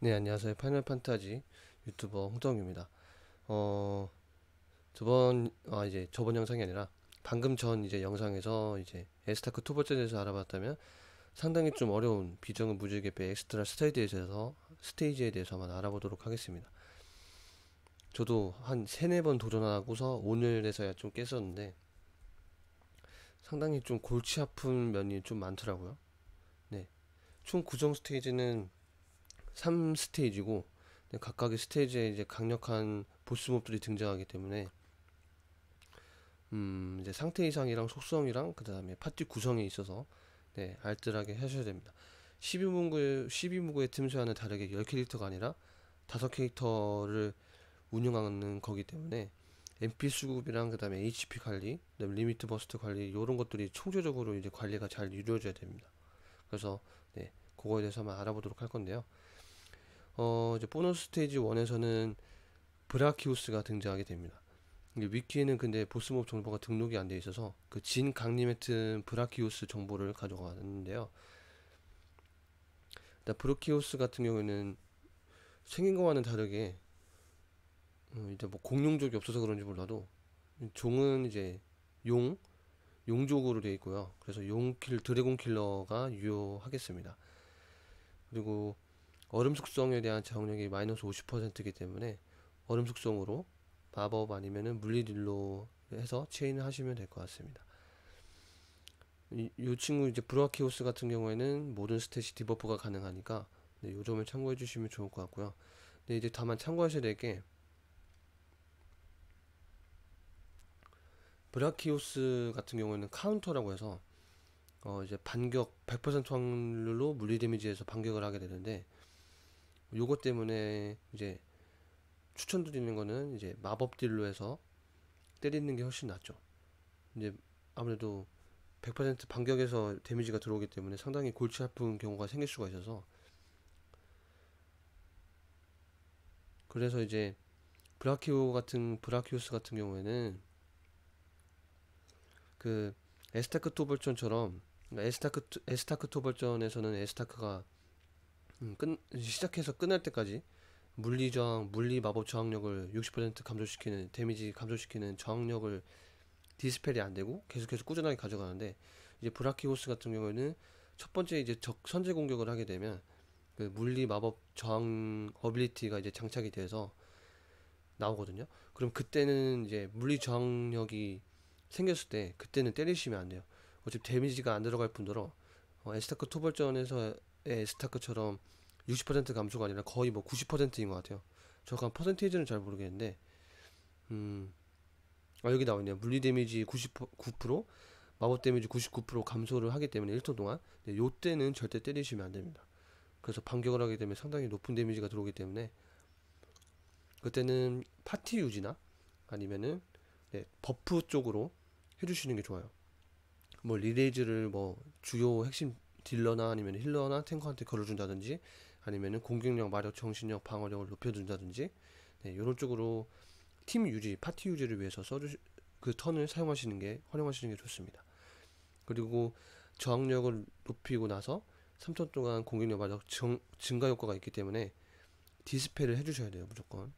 네, 안녕하세요. 파이널 판타지 유튜버 홍정규입니다. 어, 저번, 아, 이제 저번 영상이 아니라 방금 전 이제 영상에서 이제 에스타크 두 번째 대해서 알아봤다면 상당히 좀 어려운 비정은 무지개배 엑스트라 스테이지에 대해서, 스테이지에 대해서만 알아보도록 하겠습니다. 저도 한 세네 번 도전하고서 오늘에서야 좀 깼었는데 상당히 좀 골치 아픈 면이 좀 많더라고요. 네. 총 구정 스테이지는 3스테이지고 각각의 스테이지에 이제 강력한 보스몹들이 등장하기 때문에 음 이제 상태 이상이랑 속성이랑 그 다음에 파티 구성에 있어서 네 알뜰하게 하셔야 됩니다 1 2무구 12무구의 틈새와는 다르게 10캐릭터가 아니라 5캐릭터를 운영하는 거기 때문에 MP 수급이랑 그 다음에 HP 관리, 그다음에 리미트 버스트 관리 이런 것들이 총체적으로 이제 관리가 잘 이루어져야 됩니다 그래서 네 그거에 대해서 한번 알아보도록 할 건데요 어, 이제 보너스 스테이지 1에서는 브라키우스가 등장하게 됩니다. 위키에는 근데 보스몹 정보가 등록이 안 돼 있어서 그 진 강림에 튼 브라키우스 정보를 가져가는데요. 일단 브라키우스 같은 경우에는 생긴 거와는 다르게 음, 이제 뭐 공룡족이 없어서 그런지 몰라도 종은 이제 용 용족으로 되어 있고요. 그래서 용킬 드래곤 킬러가 유효하겠습니다. 그리고 얼음 숙성에 대한 자응력이 마이너스 50%이기 때문에 얼음 숙성으로 마법 아니면은 물리딜로 해서 체인을 하시면 될 것 같습니다. 이, 이, 친구 이제 브루키오스 같은 경우에는 모든 스탯이 디버프가 가능하니까 네, 요 점을 참고해 주시면 좋을 것 같고요. 근 네, 이제 다만 참고하셔야 될게 브라키오스 같은 경우에는 카운터라고 해서 어 이제 반격 100% 확률로 물리 데미지에서 반격을 하게 되는데 요거 때문에 이제 추천드리는 거는 이제 마법 딜로 해서 때리는 게 훨씬 낫죠. 이제 아무래도 100% 반격에서 데미지가 들어오기 때문에 상당히 골치 아픈 경우가 생길 수가 있어서 그래서 이제 브라키오 같은 브라키오스 같은 경우에는 그 에스타크 토벌전처럼 그러니까 에스타크 에스타크 토벌전에서는 에스타크가 음, 끝, 시작해서 끝날 때까지 물리 저항, 물리 마법 저항력을 60% 감소시키는 데미지 감소시키는 저항력을 디스펠이 안 되고 계속해서 꾸준하게 가져가는데 이제 브라키호스 같은 경우에는 첫 번째 이제 적 선제 공격을 하게 되면 그 물리 마법 저항 어빌리티가 이제 장착이 돼서 나오거든요. 그럼 그때는 이제 물리 저항력이 생겼을 때 그때는 때리시면 안 돼요. 어차피 데미지가 안 들어갈 뿐더러 어, 에스타크 토벌전에서 예, 스타크처럼 60% 감소가 아니라 거의 뭐 90%인 것 같아요. 저간 퍼센테이지는 잘 모르겠는데, 음, 아, 여기 나와있네요 물리 데미지 99%, 마법 데미지 99% 감소를 하기 때문에 1턴 동안. 네, 요때는 절대 때리시면 안 됩니다. 그래서 반격을 하게 되면 상당히 높은 데미지가 들어오기 때문에, 그때는 파티 유지나 아니면은 네, 버프 쪽으로 해주시는 게 좋아요. 뭐 리레이즈를 뭐 주요 핵심 딜러나 아니면 힐러나 탱커한테 걸어준다든지 아니면은 공격력, 마력, 정신력, 방어력을 높여준다든지 네, 요런 쪽으로 팀 유지, 파티 유지를 위해서 써 주 그 턴을 사용하시는 게 활용하시는 게 좋습니다. 그리고 저항력을 높이고 나서 3턴 동안 공격력 마력 정, 증가 효과가 있기 때문에 디스펠을 해주셔야 돼요 무조건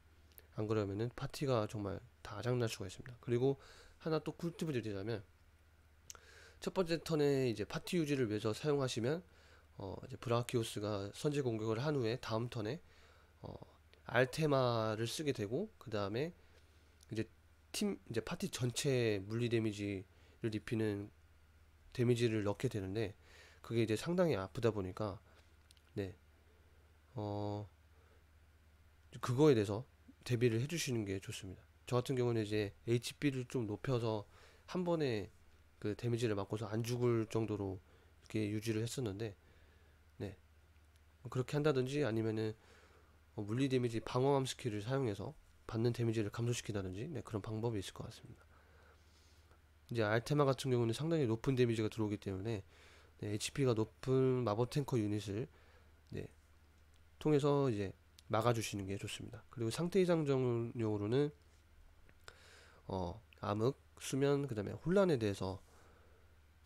안 그러면은 파티가 정말 다 장날 수가 있습니다. 그리고 하나 또 꿀팁을 드리자면 첫 번째 턴에 이제 파티 유지를 위해서 사용하시면 어 이제 브라키오스가 선제 공격을 한 후에 다음 턴에 어 알테마를 쓰게 되고 그 다음에 이제 팀 이제 파티 전체 물리 데미지를 입히는 데미지를 넣게 되는데 그게 이제 상당히 아프다 보니까 네어 그거에 대해서 대비를 해주시는 게 좋습니다. 저 같은 경우는 이제 HP를 좀 높여서 한 번에 그 데미지를 맞고서 안 죽을 정도로 이렇게 유지를 했었는데 네 그렇게 한다든지 아니면은 어, 물리 데미지 방어함 스킬을 사용해서 받는 데미지를 감소시킨다든지 네, 그런 방법이 있을 것 같습니다. 이제 알테마 같은 경우는 상당히 높은 데미지가 들어오기 때문에 네, HP가 높은 마법 탱커 유닛을 네, 통해서 이제 막아주시는 게 좋습니다. 그리고 상태 이상용으로는 어, 암흑, 수면, 그 다음에 혼란에 대해서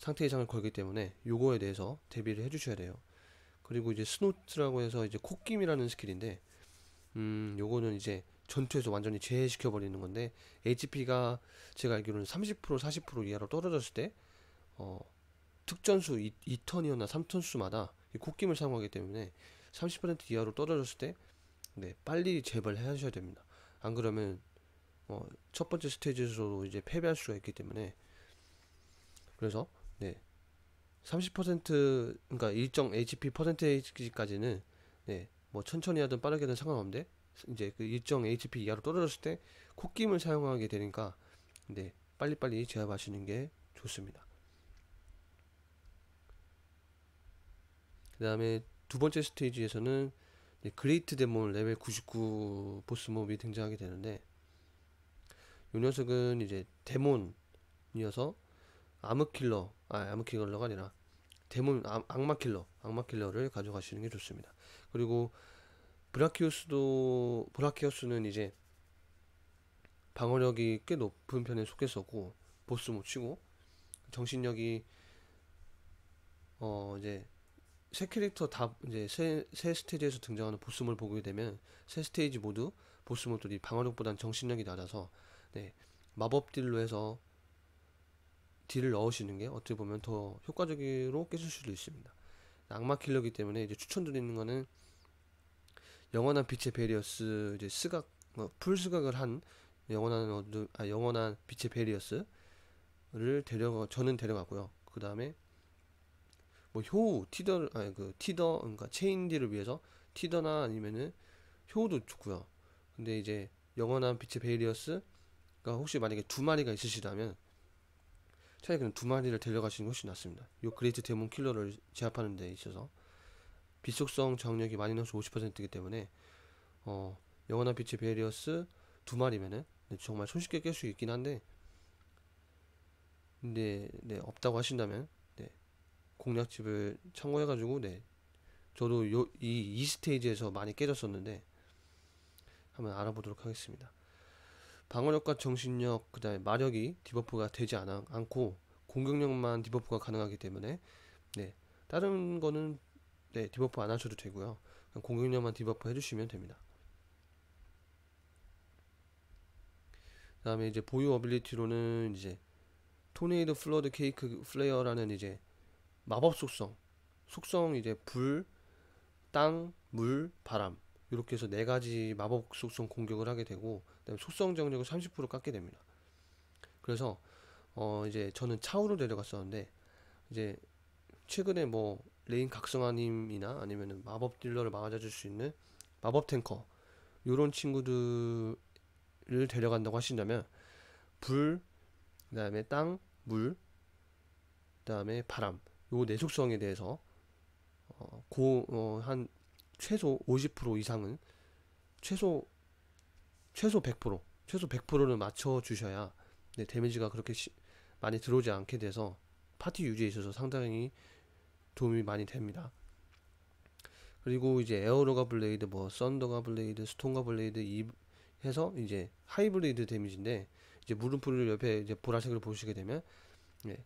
상태 이상을 걸기 때문에 요거에 대해서 대비를 해주셔야 돼요. 그리고 이제 스노트라고 해서 이제 코김이라는 스킬인데 음 요거는 이제 전투에서 완전히 제외시켜 버리는 건데 HP가 제가 알기로는 30% 40% 이하로 떨어졌을 때 어, 특전수 2, 2턴이었나 3턴수마다 이코김을 사용하기 때문에 30% 이하로 떨어졌을 때 네, 빨리 재발 하셔야 됩니다. 안 그러면 어, 첫 번째 스테이지에서도 이제 패배할 수가 있기 때문에 그래서 네. 30% 그러니까 일정 HP 퍼센테이지까지는 네. 뭐 천천히 하든 빠르게든 상관없는데 이제 그 일정 HP 이하로 떨어졌을 때 콧김을 사용하게 되니까 네. 빨리빨리 제압하시는 게 좋습니다. 그 다음에 두 번째 스테이지에서는 그레이트 데몬 레벨 99 보스몹이 등장하게 되는데 요 녀석은 이제 데몬이어서 아머킬러 아, 암킬러가 아니라 대문 아, 악마킬러, 악마킬러를 가져가시는 게 좋습니다. 그리고 브라키우스도 브라키우스는 이제 방어력이 꽤 높은 편에 속했었고 보스 못 치고 정신력이 어 이제 새 캐릭터 다 이제 세세 스테이지에서 등장하는 보스물 보게 되면 세 스테이지 모두 보스물들이 방어력보다는 정신력이 낮아서 네 마법 딜로 해서 딜을 넣으시는 게 어떻게 보면 더 효과적으로 깨질 수도 있습니다. 악마 킬러기 때문에 이제 추천드리는 거는 영원한 빛의 베리어스 이제 스각 어, 풀 스각을 한 영원한 어둠 아 영원한 빛의 베리어스를 데려 저는 데려가고요. 그 다음에 뭐 효우 티더 아그 티더 그러니까 체인디를 위해서 티더나 아니면은 효우도 좋고요. 근데 이제 영원한 빛의 베리어스 그러니까 혹시 만약에 두 마리가 있으시다면 차라리 그냥 두 마리를 데려가시는 것이 낫습니다. 요 그레이트 데몬 킬러를 제압하는 데 있어서 빛속성 장력이 마이너스 50%이기 때문에 어, 영원한 빛의 베리어스 두 마리면은 네, 정말 손쉽게 깰 수 있긴 한데 근데 네, 없다고 하신다면 네, 공략집을 참고해가지고 네, 저도 요, 이, 이 스테이지에서 많이 깨졌었는데 한번 알아보도록 하겠습니다. 방어력과 정신력 그다음에 마력이 디버프가 되지 않아, 않고 공격력만 디버프가 가능하기 때문에 네 다른 거는 네 디버프 안 하셔도 되고요 공격력만 디버프 해주시면 됩니다 그 다음에 이제 보유 어빌리티로는 이제 토네이드 플러드 케이크 플레이어라는 이제 마법 속성 속성 이제 불, 땅, 물, 바람 이렇게 해서 네 가지 마법 속성 공격을 하게 되고 그다음에 속성 정력을 30% 깎게 됩니다. 그래서 어 이제 저는 차우로 데려갔었는데 이제 최근에 뭐 레인 각성아님이나 아니면은 마법 딜러를 막아줄 수 있는 마법 탱커 요런 친구들을 데려간다고 하신다면 불 그다음에 땅, 물 그다음에 바람 요네 속성에 대해서 어, 고, 어, 한 최소 50% 이상은 최소 최소 100% 최소 100%를 맞춰 주셔야 네, 데미지가 그렇게 시, 많이 들어오지 않게 돼서 파티 유지에 있어서 상당히 도움이 많이 됩니다. 그리고 이제 에어로가 블레이드, 뭐 썬더가 블레이드, 스톤가 블레이드 이 해서 이제 하이블레이드 데미지인데 이제 물음표를 옆에 이제 보라색을 보시게 되면 예,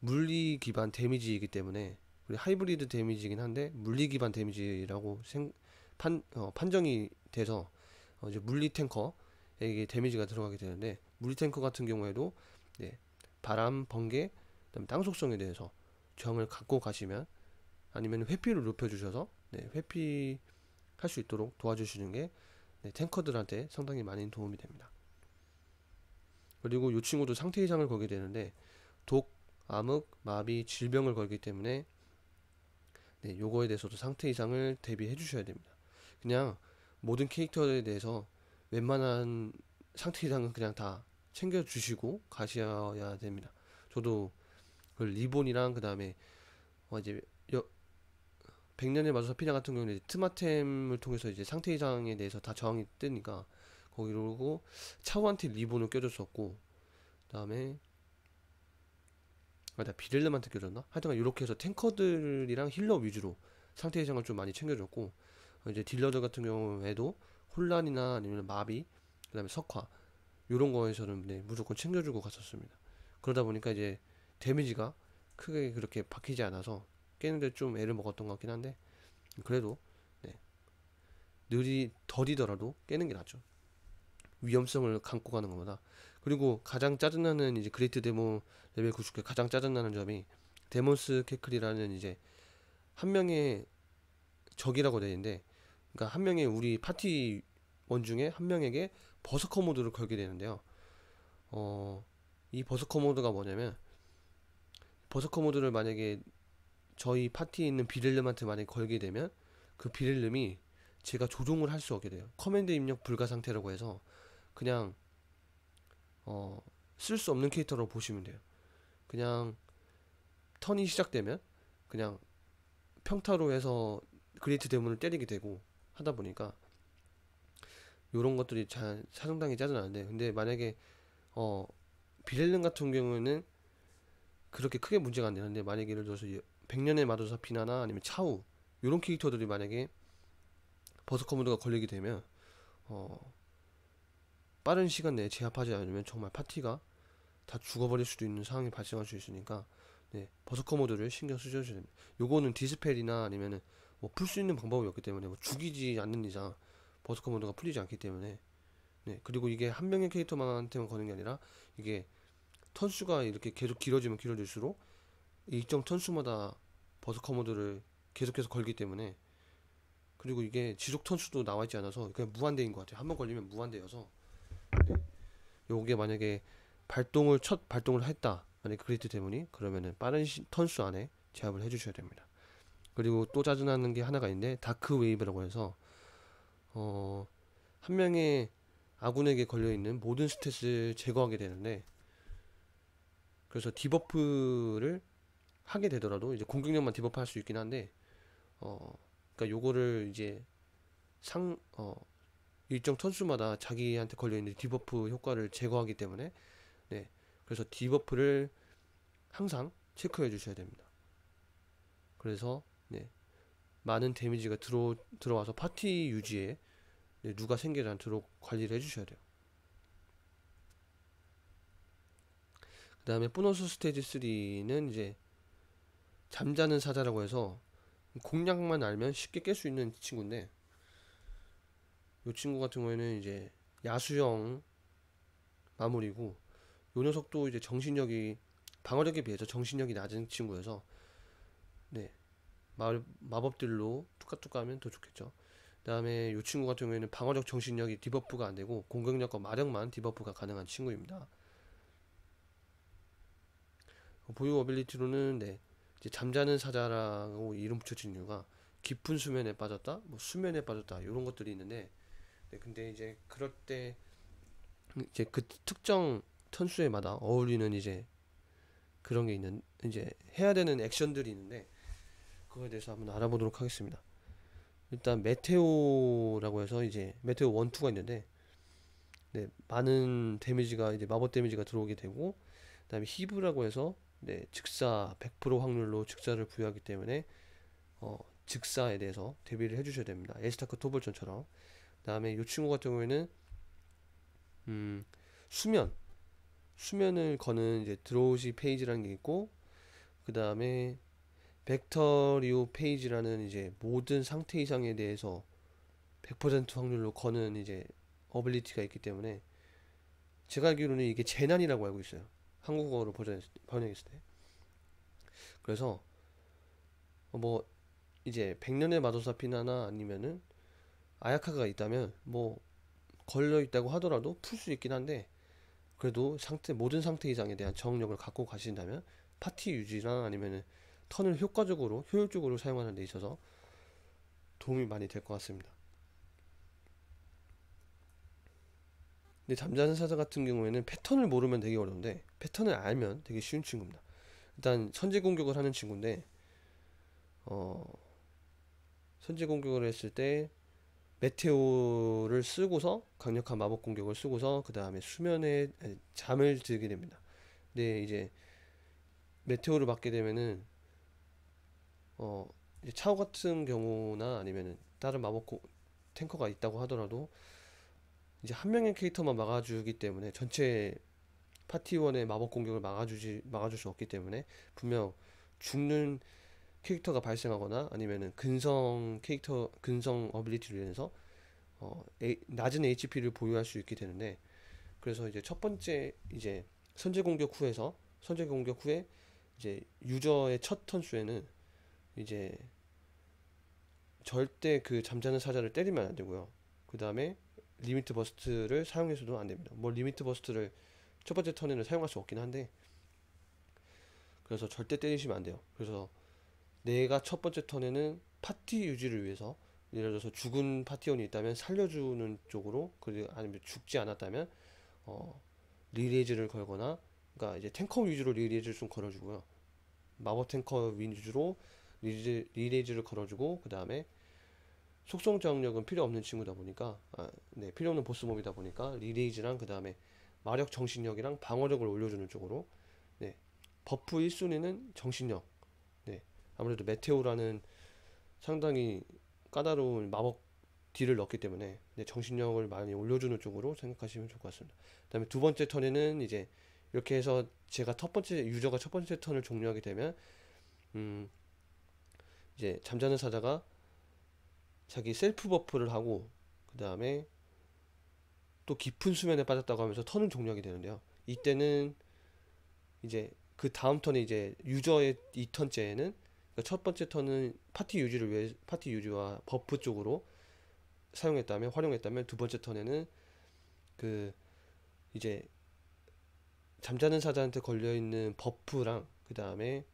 물리 기반 데미지이기 때문에 우리 하이브리드 데미지긴 한데 물리 기반 데미지라고 생, 판, 어, 판정이 돼서 어, 이제 물리 탱커에게 데미지가 들어가게 되는데 물리 탱커 같은 경우에도 네, 바람, 번개, 그다음에 땅 속성에 대해서 정을 갖고 가시면 아니면 회피를 높여주셔서 네, 회피할 수 있도록 도와주시는 게 네, 탱커들한테 상당히 많은 도움이 됩니다. 그리고 이 친구도 상태 이상을 걸게 되는데 독, 암흑, 마비, 질병을 걸기 때문에 네, 요거에 대해서도 상태 이상을 대비해 주셔야 됩니다. 그냥 모든 캐릭터에 대해서 웬만한 상태 이상은 그냥 다 챙겨 주시고 가셔야 됩니다. 저도 그 리본이랑 그 다음에 어 이제 여, 백년의 마술사 피자 같은 경우는 이제 트마템을 통해서 이제 상태 이상에 대해서 다 저항이 뜨니까 거기로 차우한테 리본을 껴줬었고 그 다음에 아, 내가 비렐레만 챙겨줬나? 하여튼 간 이렇게 해서 탱커들이랑 힐러 위주로 상태 예상을 좀 많이 챙겨줬고 이제 딜러들 같은 경우에도 혼란이나 아니면 마비 그다음에 석화 이런 거에서는 네, 무조건 챙겨주고 갔었습니다. 그러다 보니까 이제 데미지가 크게 그렇게 바뀌지 않아서 깨는데 좀 애를 먹었던 것 같긴 한데 그래도 네, 느리 더디더라도 깨는 게 낫죠. 위험성을 감고 가는 것보다 그리고 가장 짜증나는 이제 그레이트 데모 레벨 99의 가장 짜증나는 점이 데몬스 캐클이라는 이제 한 명의 적이라고 되는데 그러니까 한 명의 우리 파티 원 중에 한 명에게 버스커 모드를 걸게 되는데요. 어, 이버스커 모드가 뭐냐면 버스커 모드를 만약에 저희 파티에 있는 비렐름한테 만약에 걸게 되면 그 비렐름이 제가 조종을 할 수 없게 돼요. 커맨드 입력 불가 상태라고 해서 그냥 어, 쓸 수 없는 캐릭터로 보시면 돼요. 그냥 턴이 시작되면 그냥 평타로 해서 그레이트 대문을 때리게 되고 하다 보니까 요런 것들이 잘 사정당이 짜증나는데 근데 만약에 어 비렐름 같은 경우에는 그렇게 크게 문제가 안 되는데 만약에 예를 들어서 1 0 0년의 마도사 피나나 아니면 차우 요런 캐릭터들이 만약에 버스커무드가 걸리게 되면 어 빠른 시간 내에 제압하지 않으면 정말 파티가 다 죽어버릴 수도 있는 상황이 발생할 수 있으니까 네, 버서커 모드를 신경 쓰셔야 됩니다. 요거는 디스펠이나 아니면은 뭐 풀 수 있는 방법이 없기 때문에 뭐 죽이지 않는 이상 버서커 모드가 풀리지 않기 때문에 네, 그리고 이게 한 명의 캐릭터만한테만 거는 게 아니라 이게 턴수가 이렇게 계속 길어지면 길어질수록 일정 턴수마다 버서커 모드를 계속해서 걸기 때문에 그리고 이게 지속 턴수도 나와 있지 않아서 그냥 무한대인 것 같아요. 한 번 걸리면 무한대여서 요게 만약에 발동을 첫 발동을 했다 만약에 그리트 대문이 그러면은 빠른 시, 턴수 안에 제압을 해주셔야 됩니다 그리고 또 짜증나는 게 하나가 있는데 다크 웨이브라고 해서 어 한 명의 아군에게 걸려있는 모든 스탯을 제거하게 되는데 그래서 디버프를 하게 되더라도 이제 공격력만 디버프할 수 있긴 한데 어 그러니까 요거를 이제 상어 일정 턴수마다 자기한테 걸려있는 디버프 효과를 제거하기 때문에 네 그래서 디버프를 항상 체크해 주셔야 됩니다 그래서 네 많은 데미지가 들어 들어와서 파티 유지에 네, 누가 생기지 않도록 관리를 해주셔야 돼요 그 다음에 보너스 스테이지 3는 이제 잠자는 사자라고 해서 공략만 알면 쉽게 깰 수 있는 친구인데 요 친구 같은 경우에는 이제 야수형 마무리고 요 녀석도 이제 정신력이 방어력에 비해서 정신력이 낮은 친구여서 네 마, 마법들로 뚜까뚜까하면 더 좋겠죠. 그다음에 요 친구 같은 경우에는 방어력 정신력이 디버프가 안 되고 공격력과 마력만 디버프가 가능한 친구입니다. 보유 어빌리티로는 네 이제 잠자는 사자라고 이름 붙여진 이유가 깊은 수면에 빠졌다, 뭐 수면에 빠졌다 이런 것들이 있는데 네, 근데 이제 그럴 때 이제 그 특정 턴수에마다 어울리는 이제 그런 게 있는 이제 해야 되는 액션들이 있는데 그거에 대해서 한번 알아보도록 하겠습니다. 일단 메테오라고 해서 이제 메테오 원투가 있는데 네, 많은 데미지가 이제 마법 데미지가 들어오게 되고 그다음에 히브라고 해서 네, 즉사 100% 확률로 즉사를 부여하기 때문에 어, 즉사에 대해서 대비를 해주셔야 됩니다. 에스타크 토벌전처럼 다음에 이 친구 같은 경우에는 음, 수면 수면을 거는 이제 드로우시 페이지라는 게 있고 그 다음에 벡터리오 페이지라는 이제 모든 상태 이상에 대해서 100% 확률로 거는 이제 어빌리티가 있기 때문에 제가 알기로는 이게 재난이라고 알고 있어요. 한국어로 번역했을 때. 번역했을 때. 그래서 뭐 이제 백년의 마도사 피나나 아니면은 아야카가 있다면 뭐 걸려 있다고 하더라도 풀 수 있긴 한데 그래도 상태 모든 상태 이상에 대한 저항력을 갖고 가신다면 파티 유지나 아니면은 턴을 효과적으로 효율적으로 사용하는 데 있어서 도움이 많이 될 것 같습니다. 근데 잠자는 사자 같은 경우에는 패턴을 모르면 되게 어려운데 패턴을 알면 되게 쉬운 친구입니다. 일단 선제 공격을 하는 친구인데 어 선제 공격을 했을 때 메테오를 쓰고서 강력한 마법 공격을 쓰고서 그 다음에 수면에 잠을 들게 됩니다. 근데 이제 메테오를 맞게 되면은 어 차오 같은 경우나 아니면은 다른 마법 고, 탱커가 있다고 하더라도 이제 한 명의 캐릭터만 막아주기 때문에 전체 파티원의 마법 공격을 막아주지 막아줄 수 없기 때문에 분명 죽는 캐릭터가 발생하거나 아니면은 근성 캐릭터 근성 어빌리티로 인해서 어, 낮은 HP를 보유할 수 있게 되는데 그래서 이제 첫 번째 이제 선제 공격 후에서 선제 공격 후에 이제 유저의 첫 턴수에는 이제 절대 그 잠자는 사자를 때리면 안 되고요. 그 다음에 리미트 버스트를 사용해서도 안 됩니다. 뭐 리미트 버스트를 첫 번째 턴에는 사용할 수 없긴 한데 그래서 절대 때리시면 안 돼요. 그래서 내가 첫 번째 턴에는 파티 유지를 위해서 예를 들어서 죽은 파티원이 있다면 살려주는 쪽으로 그리고 아니면 죽지 않았다면 어리리이즈를 걸거나 그러니까 이제 탱커 위주로 리리이즈를좀 걸어주고요 마법 탱커 위주로 리레, 리리리이즈를 걸어주고 그 다음에 속성 저항력은 필요 없는 친구다 보니까 아, 네 필요 없는 보스몹이다 보니까 리리이즈랑그 다음에 마력 정신력이랑 방어력을 올려주는 쪽으로 네 버프 1순위는 정신력 아무래도 메테오라는 상당히 까다로운 마법 딜을 넣기 때문에 정신력을 많이 올려주는 쪽으로 생각하시면 좋을 것 같습니다. 그 다음에 두 번째 턴에는 이제 이렇게 해서 제가 첫 번째 유저가 첫 번째 턴을 종료하게 되면 음 이제 잠자는 사자가 자기 셀프 버프를 하고 그 다음에 또 깊은 수면에 빠졌다고 하면서 턴을 종료하게 되는데요. 이때는 이제 그 다음 턴에 이제 유저의 이 턴째에는 그러니까 첫 번째 턴은 파티 유지를 위해 파티 유지와 버프 쪽으로 사용했다면 활용했다면 두 번째 턴에는 그 이제 잠자는 사자한테 걸려 있는 버프랑 그 다음에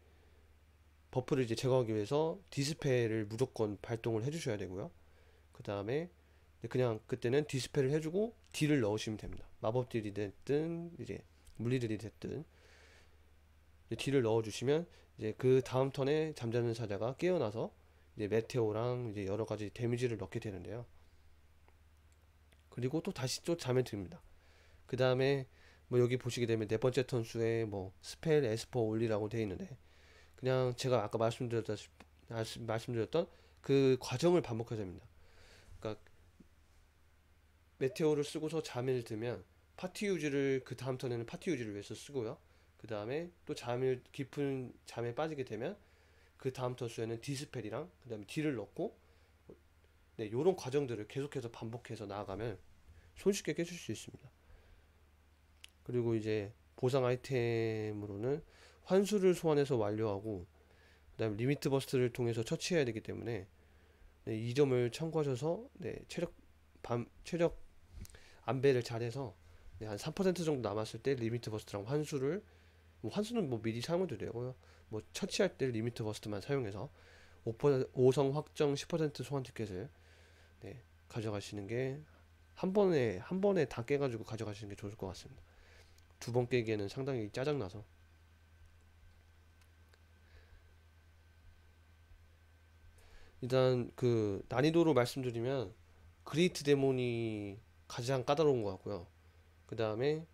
버프를 이제 제거하기 위해서 디스펠을 무조건 발동을 해주셔야 되고요. 그 다음에 그냥 그때는 디스펠을 해주고 딜을 넣으시면 됩니다. 마법 딜이 됐든 이제 물리 딜이 됐든 딜을 넣어주시면 이제 그 다음 턴에 잠자는 사자가 깨어나서 이제 메테오랑 이제 여러 가지 데미지를 넣게 되는데요. 그리고 또 다시 또 잠에 듭니다. 그 다음에 뭐 여기 보시게 되면 네 번째 턴수에 뭐 스펠 에스퍼 올리라고 되어 있는데 그냥 제가 아까 말씀드렸다 말씀드렸던 그 과정을 반복해야 됩니다. 그러니까 메테오를 쓰고서 잠을 들면 파티 유지를 그 다음 턴에는 파티 유지를 위해서 쓰고요. 그 다음에 또 잠을 깊은 잠에 빠지게 되면 그 다음 터수에는 디스펠이랑 그 다음에 딜을 넣고 네 요런 과정들을 계속해서 반복해서 나아가면 손쉽게 깨줄수 있습니다 그리고 이제 보상 아이템으로는 환수를 소환해서 완료하고 그 다음에 리미트 버스트를 통해서 처치해야 되기 때문에 네, 이 점을 참고하셔서 네, 체력 반, 체력 안배를 잘해서 네, 한 3% 정도 남았을 때 리미트 버스트랑 환수를 뭐 환수는 뭐 미리 사용해도 되고요. 뭐 처치할 때 리미트 버스트만 사용해서 5성 확정 10% 소환 티켓을 네, 가져가시는 게 한 번에 한 번에 다 깨가지고 가져가시는 게 좋을 것 같습니다. 두 번 깨기에는 상당히 짜증나서 일단 그 난이도로 말씀드리면 그레이트 데몬이 가장 까다로운 것 같고요. 그 다음에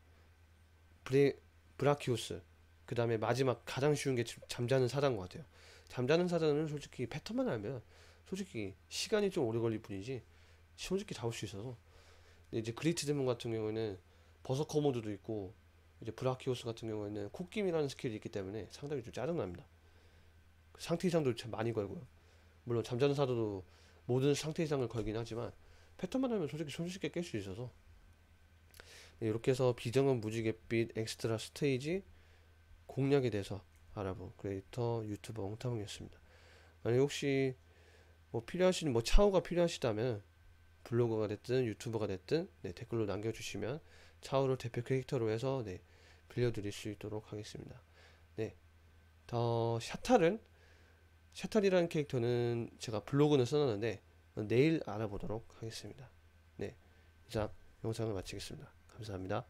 브레 브라키우스 그 다음에 마지막 가장 쉬운 게 잠자는 사자인 것 같아요. 잠자는 사자는 솔직히 패턴만 알면 솔직히 시간이 좀 오래 걸릴 뿐이지 솔직히 잡을 수 있어서 근데 이제 그리트 드문 같은 경우에는 버섯 커모드도 있고 이제 브라키오스 같은 경우에는 코끼미라는 스킬이 있기 때문에 상당히 좀 짜증납니다. 상태 이상도 참 많이 걸고요. 물론 잠자는 사도도 모든 상태 이상을 걸긴 하지만 패턴만 하면 솔직히 손쉽게 깰 수 있어서 네, 이렇게 해서 비정은 무지갯빛 엑스트라 스테이지 공략에 대해서 알아본 크리에이터 유튜버 홍타몽이었습니다. 만약 혹시 뭐 필요하신 뭐 차후가 필요하시다면 블로거가 됐든 유튜버가 됐든 네, 댓글로 남겨주시면 차후를 대표 캐릭터로 해서 네, 빌려드릴 수 있도록 하겠습니다. 네, 더 샤탈은 샤탈이라는 캐릭터는 제가 블로그는 써놨는데 내일 알아보도록 하겠습니다. 네, 이상 영상을 마치겠습니다. 감사합니다.